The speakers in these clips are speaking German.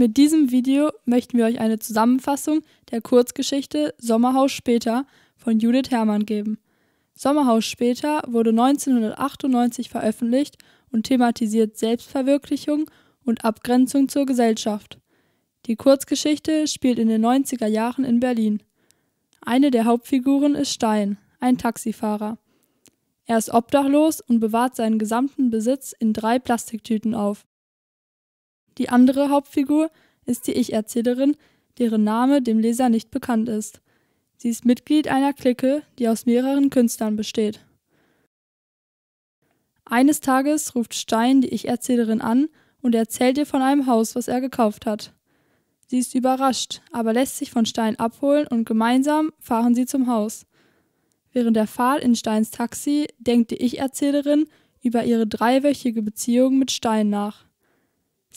Mit diesem Video möchten wir euch eine Zusammenfassung der Kurzgeschichte Sommerhaus später von Judith Herrmann geben. Sommerhaus später wurde 1998 veröffentlicht und thematisiert Selbstverwirklichung und Abgrenzung zur Gesellschaft. Die Kurzgeschichte spielt in den 90er Jahren in Berlin. Eine der Hauptfiguren ist Stein, ein Taxifahrer. Er ist obdachlos und bewahrt seinen gesamten Besitz in drei Plastiktüten auf. Die andere Hauptfigur ist die Ich-Erzählerin, deren Name dem Leser nicht bekannt ist. Sie ist Mitglied einer Clique, die aus mehreren Künstlern besteht. Eines Tages ruft Stein die Ich-Erzählerin an und erzählt ihr von einem Haus, was er gekauft hat. Sie ist überrascht, aber lässt sich von Stein abholen und gemeinsam fahren sie zum Haus. Während der Fahrt in Steins Taxi denkt die Ich-Erzählerin über ihre dreiwöchige Beziehung mit Stein nach.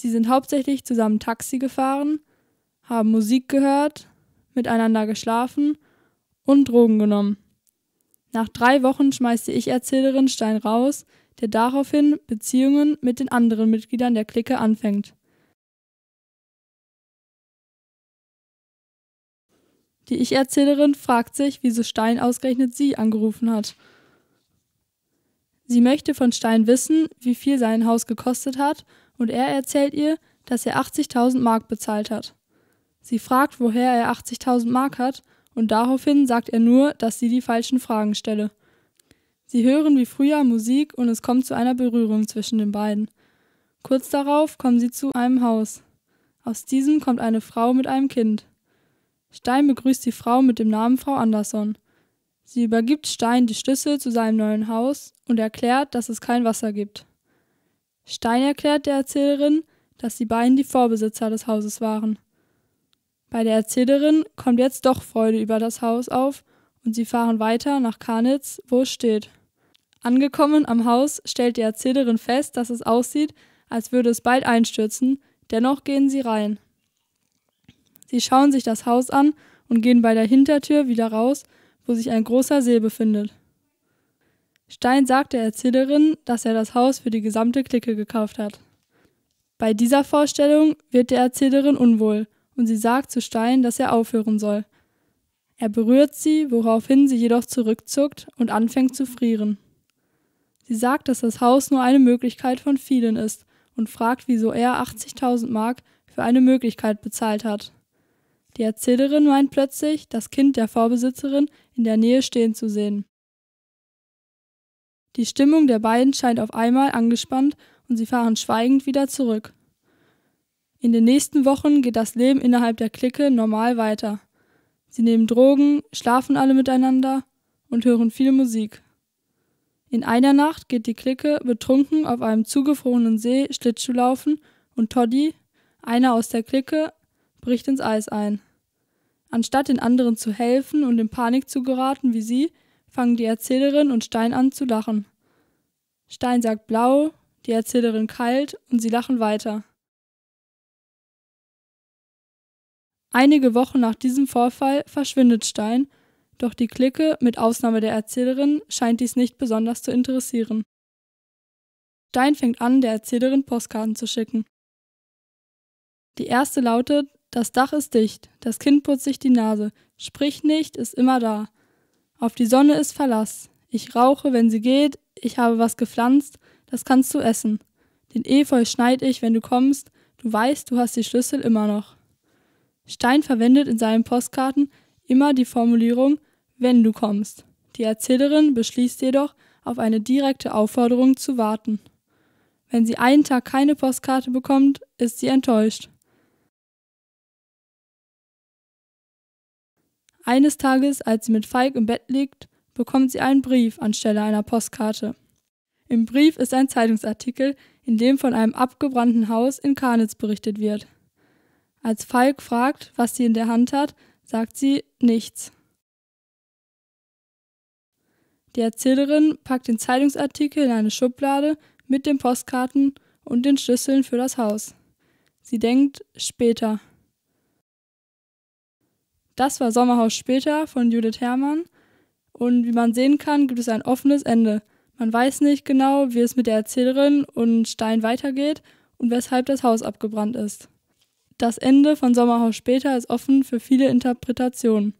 Sie sind hauptsächlich zusammen Taxi gefahren, haben Musik gehört, miteinander geschlafen und Drogen genommen. Nach drei Wochen schmeißt die Ich-Erzählerin Stein raus, der daraufhin Beziehungen mit den anderen Mitgliedern der Clique anfängt. Die Ich-Erzählerin fragt sich, wieso Stein ausgerechnet sie angerufen hat Sie möchte von Stein wissen, wie viel sein Haus gekostet hat, und er erzählt ihr, dass er 80.000 Mark bezahlt hat. Sie fragt, woher er 80.000 Mark hat, und daraufhin sagt er nur, dass sie die falschen Fragen stelle. Sie hören wie früher Musik und es kommt zu einer Berührung zwischen den beiden. Kurz darauf kommen sie zu einem Haus. Aus diesem kommt eine Frau mit einem Kind. Stein begrüßt die Frau mit dem Namen Frau Andersson. Sie übergibt Stein die Schlüssel zu seinem neuen Haus und erklärt, dass es kein Wasser gibt. Stein erklärt der Erzählerin, dass die beiden die Vorbesitzer des Hauses waren. Bei der Erzählerin kommt jetzt doch Freude über das Haus auf und sie fahren weiter nach Karnitz, wo es steht. Angekommen am Haus stellt die Erzählerin fest, dass es aussieht, als würde es bald einstürzen, dennoch gehen sie rein. Sie schauen sich das Haus an und gehen bei der Hintertür wieder raus, wo sich ein großer See befindet. Stein sagt der Erzählerin, dass er das Haus für die gesamte Clique gekauft hat. Bei dieser Vorstellung wird der Erzählerin unwohl und sie sagt zu Stein, dass er aufhören soll. Er berührt sie, woraufhin sie jedoch zurückzuckt und anfängt zu frieren. Sie sagt, dass das Haus nur eine Möglichkeit von vielen ist und fragt, wieso er 80.000 Mark für eine Möglichkeit bezahlt hat. Die Erzählerin meint plötzlich, das Kind der Vorbesitzerin in der Nähe stehen zu sehen. Die Stimmung der beiden scheint auf einmal angespannt und sie fahren schweigend wieder zurück. In den nächsten Wochen geht das Leben innerhalb der Clique normal weiter. Sie nehmen Drogen, schlafen alle miteinander und hören viel Musik. In einer Nacht geht die Clique betrunken auf einem zugefrorenen See Schlittschuh laufen und Toddy, einer aus der Clique, bricht ins Eis ein. Anstatt den anderen zu helfen und in Panik zu geraten wie sie, fangen die Erzählerin und Stein an zu lachen. Stein sagt blau, die Erzählerin kalt und sie lachen weiter. Einige Wochen nach diesem Vorfall verschwindet Stein, doch die Clique, mit Ausnahme der Erzählerin, scheint dies nicht besonders zu interessieren. Stein fängt an, der Erzählerin Postkarten zu schicken. Die erste lautet das Dach ist dicht, das Kind putzt sich die Nase, sprich nicht, ist immer da. Auf die Sonne ist Verlass. Ich rauche, wenn sie geht, ich habe was gepflanzt, das kannst du essen. Den Efeu schneid ich, wenn du kommst, du weißt, du hast die Schlüssel immer noch. Stein verwendet in seinen Postkarten immer die Formulierung wenn du kommst. Die Erzählerin beschließt jedoch, auf eine direkte Aufforderung zu warten. Wenn sie einen Tag keine Postkarte bekommt, ist sie enttäuscht. Eines Tages, als sie mit Falk im Bett liegt, bekommt sie einen Brief anstelle einer Postkarte. Im Brief ist ein Zeitungsartikel, in dem von einem abgebrannten Haus in Karnitz berichtet wird. Als Falk fragt, was sie in der Hand hat, sagt sie nichts. Die Erzählerin packt den Zeitungsartikel in eine Schublade mit den Postkarten und den Schlüsseln für das Haus. Sie denkt später. Das war Sommerhaus später von Judith Herrmann. Und wie man sehen kann, gibt es ein offenes Ende. Man weiß nicht genau, wie es mit der Erzählerin und Stein weitergeht und weshalb das Haus abgebrannt ist. Das Ende von Sommerhaus später ist offen für viele Interpretationen.